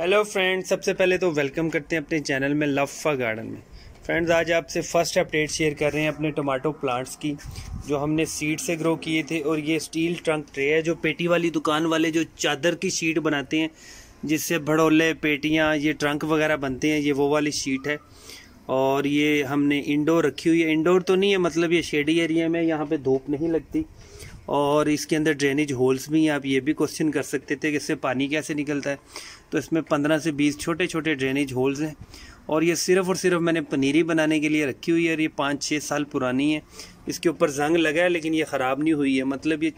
hello friends सबसे पहले तो वेलकम करते हैं अपने चैनल में लफ्फा गार्डन में फ्रेंड्स आज आपसे फर्स्ट अपडेट शेयर कर रहे हैं अपने टमाटो प्लांट्स की जो हमने सीड से ग्रो किए थे और ये स्टील ट्रंक ट्रे है जो पेटी वाली दुकान वाले जो चादर की शीट बनाते हैं जिससे भड़ोले पेटियाँ ये ट्रंक वगैरह बनते हैं ये वो वाली शीट है और ये हमने इंडोर रखी हुई है इंडोर तो नहीं है मतलब ये शेडी एरिया में यहाँ पर धूप नहीं लगती और इसके अंदर ड्रेनेज होल्स भी हैं आप ये भी क्वेश्चन कर सकते थे कि इससे पानी कैसे निकलता है तो इसमें पंद्रह से बीस छोटे छोटे ड्रेनेज होल्स हैं और ये सिर्फ़ और सिर्फ मैंने पनीरी बनाने के लिए रखी हुई है और ये पाँच छः साल पुरानी है इसके ऊपर जंग लगा है लेकिन ये ख़राब नहीं हुई है मतलब ये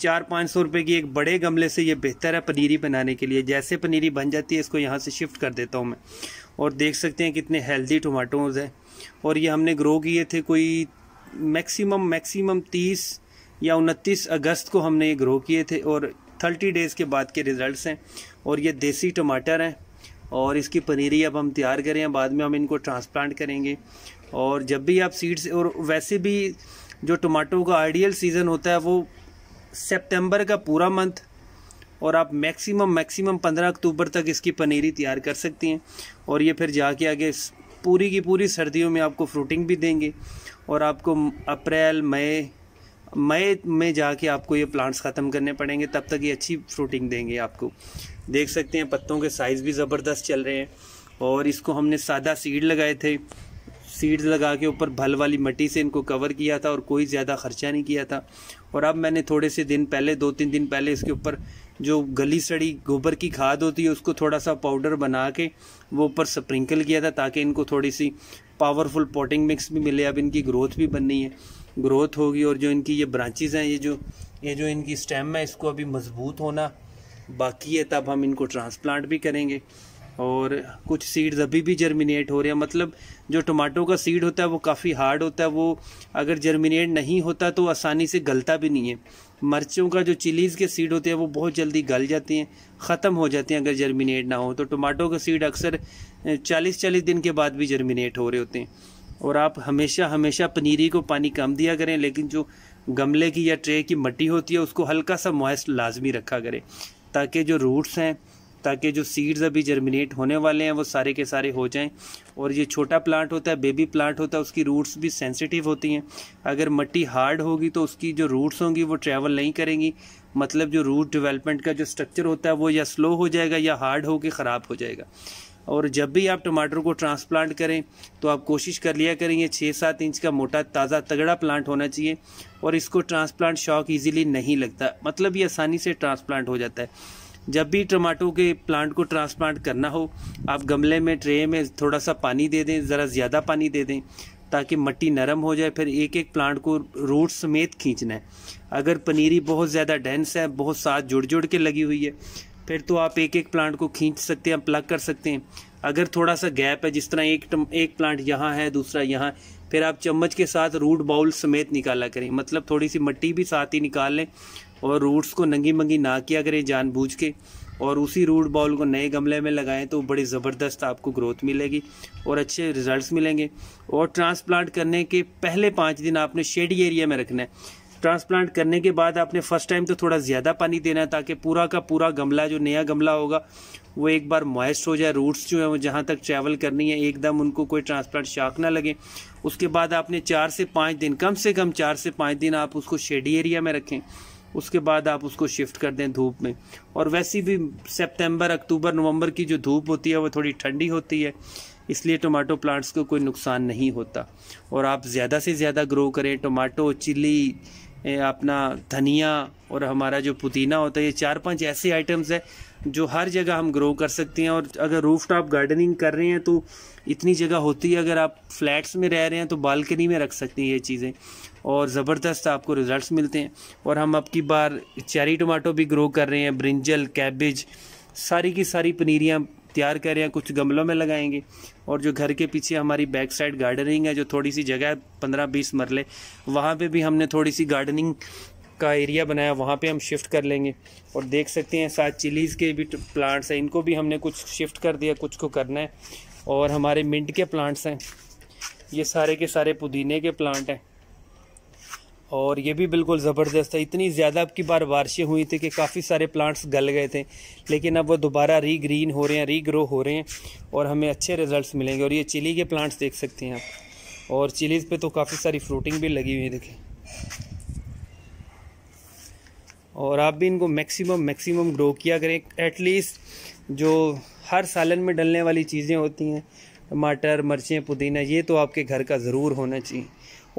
चार पाँच सौ रुपये की एक बड़े गमले से ये बेहतर है पनीरी बनाने के लिए जैसे पनीरी बन जाती है इसको यहाँ से शिफ्ट कर देता हूँ मैं और देख सकते हैं कितने हेल्दी टमाटोज हैं और ये हमने ग्रो किए थे कोई मैक्सिमम मैक्सिमम तीस या उनतीस अगस्त को हमने ये ग्रो किए थे और थर्टी डेज़ के बाद के रिज़ल्ट हैं और ये देसी टमाटर हैं और इसकी पनीरी अब हम तैयार करें बाद में हम इनको ट्रांसप्लांट करेंगे और जब भी आप सीड्स और वैसे भी जो टमाटो का आइडियल सीज़न होता है वो सितंबर का पूरा मंथ और आप मैक्सिमम मैक्सिमम 15 अक्टूबर तक इसकी पनीरी तैयार कर सकती हैं और ये फिर जाके आगे पूरी की पूरी सर्दियों में आपको फ्रूटिंग भी देंगे और आपको अप्रैल मई मई में जाके आपको ये प्लांट्स ख़त्म करने पड़ेंगे तब तक ये अच्छी फ्रूटिंग देंगे आपको देख सकते हैं पत्तों के साइज़ भी ज़बरदस्त चल रहे हैं और इसको हमने सादा सीड लगाए थे सीड्स लगा के ऊपर भल वाली मट्टी से इनको कवर किया था और कोई ज़्यादा ख़र्चा नहीं किया था और अब मैंने थोड़े से दिन पहले दो तीन दिन पहले इसके ऊपर जो गली सड़ी गोबर की खाद होती है उसको थोड़ा सा पाउडर बना के वो ऊपर स्प्रिंकल किया था ताकि इनको थोड़ी सी पावरफुल पोटिंग मिक्स भी मिले अब इनकी ग्रोथ भी बननी है ग्रोथ होगी और जो इनकी ये ब्रांचेज़ हैं ये जो ये जो इनकी स्टेम है इसको अभी मजबूत होना बाकी है तब हम इनको ट्रांसप्लांट भी करेंगे और कुछ सीड्स अभी भी जर्मिनेट हो रहे हैं मतलब जो टमाटो का सीड होता है वो काफ़ी हार्ड होता है वो अगर जर्मिनेट नहीं होता तो आसानी से गलता भी नहीं है मर्चों का जो चिलीज़ के सीड होते हैं वो बहुत जल्दी गल जाते हैं ख़त्म हो जाते हैं अगर जर्मिनेट ना हो तो टमाटो का सीड अक्सर चालीस चालीस दिन के बाद भी जर्मिनेट हो रहे होते हैं और आप हमेशा हमेशा पनीरी को पानी कम दिया करें लेकिन जो गमले की या ट्रे की मट्टी होती है उसको हल्का सा मॉइस्ट लाजमी रखा करें ताकि जो रूट्स हैं ताकि जो सीड्स अभी जर्मिनेट होने वाले हैं वो सारे के सारे हो जाएं और ये छोटा प्लांट होता है बेबी प्लांट होता है उसकी रूट्स भी सेंसिटिव होती हैं अगर मट्टी हार्ड होगी तो उसकी जो रूट्स होंगी वो ट्रैवल नहीं करेंगी मतलब जो रूट डेवलपमेंट का जो स्ट्रक्चर होता है वो या स्लो हो जाएगा या हार्ड होकर ख़राब हो जाएगा और जब भी आप टमाटर को ट्रांसप्लांट करें तो आप कोशिश कर लिया करें ये छः सात इंच का मोटा ताज़ा तगड़ा प्लांट होना चाहिए और इसको ट्रांसप्लांट शॉक इजीली नहीं लगता मतलब ये आसानी से ट्रांसप्लांट हो जाता है जब भी टमाटो के प्लांट को ट्रांसप्लांट करना हो आप गमले में ट्रे में थोड़ा सा पानी दे दें ज़रा ज़्यादा पानी दे दें ताकि मट्टी नरम हो जाए फिर एक एक प्लांट को रूट समेत खींचना है अगर पनीरी बहुत ज़्यादा डेंस है बहुत साथ जुड़ जुड़ के लगी हुई है फिर तो आप एक एक प्लांट को खींच सकते हैं प्लग कर सकते हैं अगर थोड़ा सा गैप है जिस तरह एक एक प्लांट यहाँ है दूसरा यहाँ फिर आप चम्मच के साथ रूट बाउल समेत निकाला करें मतलब थोड़ी सी मट्टी भी साथ ही निकाल लें और रूट्स को नंगी मंगी ना किया करें जानबूझ के और उसी रूट बाउल को नए गमले में लगाएं तो बड़ी ज़बरदस्त आपको ग्रोथ मिलेगी और अच्छे रिजल्ट्स मिलेंगे और ट्रांसप्लांट करने के पहले पाँच दिन आपने शेडी एरिया में रखना है ट्रांसप्लांट करने के बाद आपने फर्स्ट टाइम तो थोड़ा ज़्यादा पानी देना है ताकि पूरा का पूरा गमला जो नया गमला होगा वो एक बार मॉइस्ट हो जाए रूट्स जो हैं वो जहाँ तक ट्रैवल करनी है एकदम उनको कोई ट्रांसप्लांट शाख ना लगे उसके बाद आपने चार से पाँच दिन कम से कम चार से पाँच दिन आप उसको शेडी एरिया में रखें उसके बाद आप उसको शिफ्ट कर दें धूप में और वैसी भी सेप्टेम्बर अक्टूबर नवम्बर की जो धूप होती है वो थोड़ी ठंडी होती है इसलिए टमाटो प्लांट्स को कोई नुकसान नहीं होता और आप ज़्यादा से ज़्यादा ग्रो करें टमाटो चिल्ली अपना धनिया और हमारा जो पुदीना होता है ये चार पांच ऐसे आइटम्स है जो हर जगह हम ग्रो कर सकते हैं और अगर रूफ टॉप गार्डनिंग कर रहे हैं तो इतनी जगह होती है अगर आप फ्लैट्स में रह रहे हैं तो बालकनी में रख सकते हैं ये चीज़ें और ज़बरदस्त आपको रिज़ल्ट मिलते हैं और हम अब बार चेरी टमाटो भी ग्रो कर रहे हैं ब्रिंजल कैबेज सारी की सारी पनीरियाँ तैयार करें हैं कुछ गमलों में लगाएंगे और जो घर के पीछे हमारी बैक साइड गार्डनिंग है जो थोड़ी सी जगह है पंद्रह बीस मरले वहाँ पे भी हमने थोड़ी सी गार्डनिंग का एरिया बनाया वहाँ पे हम शिफ्ट कर लेंगे और देख सकते हैं साथ चिलीज़ के भी प्लांट्स हैं इनको भी हमने कुछ शिफ्ट कर दिया कुछ को करना है और हमारे मिंट के प्लांट्स हैं ये सारे के सारे पुदीने के प्लांट हैं और ये भी बिल्कुल ज़बरदस्त है इतनी ज़्यादा अब की बार बारिशें हुई थी कि काफ़ी सारे प्लांट्स गल गए थे लेकिन अब वो दोबारा री ग्रीन हो रहे हैं री ग्रो हो रहे हैं और हमें अच्छे रिजल्ट्स मिलेंगे और ये चिली के प्लांट्स देख सकते हैं आप और चिलीज़ पे तो काफ़ी सारी फ्रूटिंग भी लगी हुई है देखें और आप भी इनको मैक्सीम मैक्सीम ग्रो किया करें एटलीस्ट जो हर सालन में डलने वाली चीज़ें होती हैं टमाटर मिर्चें पुदीना ये तो आपके घर का ज़रूर होना चाहिए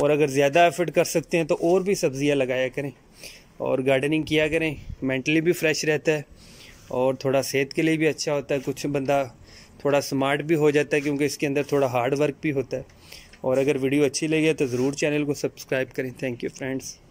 और अगर ज़्यादा एफर्ट कर सकते हैं तो और भी सब्ज़ियाँ लगाया करें और गार्डनिंग किया करें मेंटली भी फ्रेश रहता है और थोड़ा सेहत के लिए भी अच्छा होता है कुछ बंदा थोड़ा स्मार्ट भी हो जाता है क्योंकि इसके अंदर थोड़ा हार्ड वर्क भी होता है और अगर वीडियो अच्छी लगी है तो ज़रूर चैनल को सब्सक्राइब करें थैंक यू फ्रेंड्स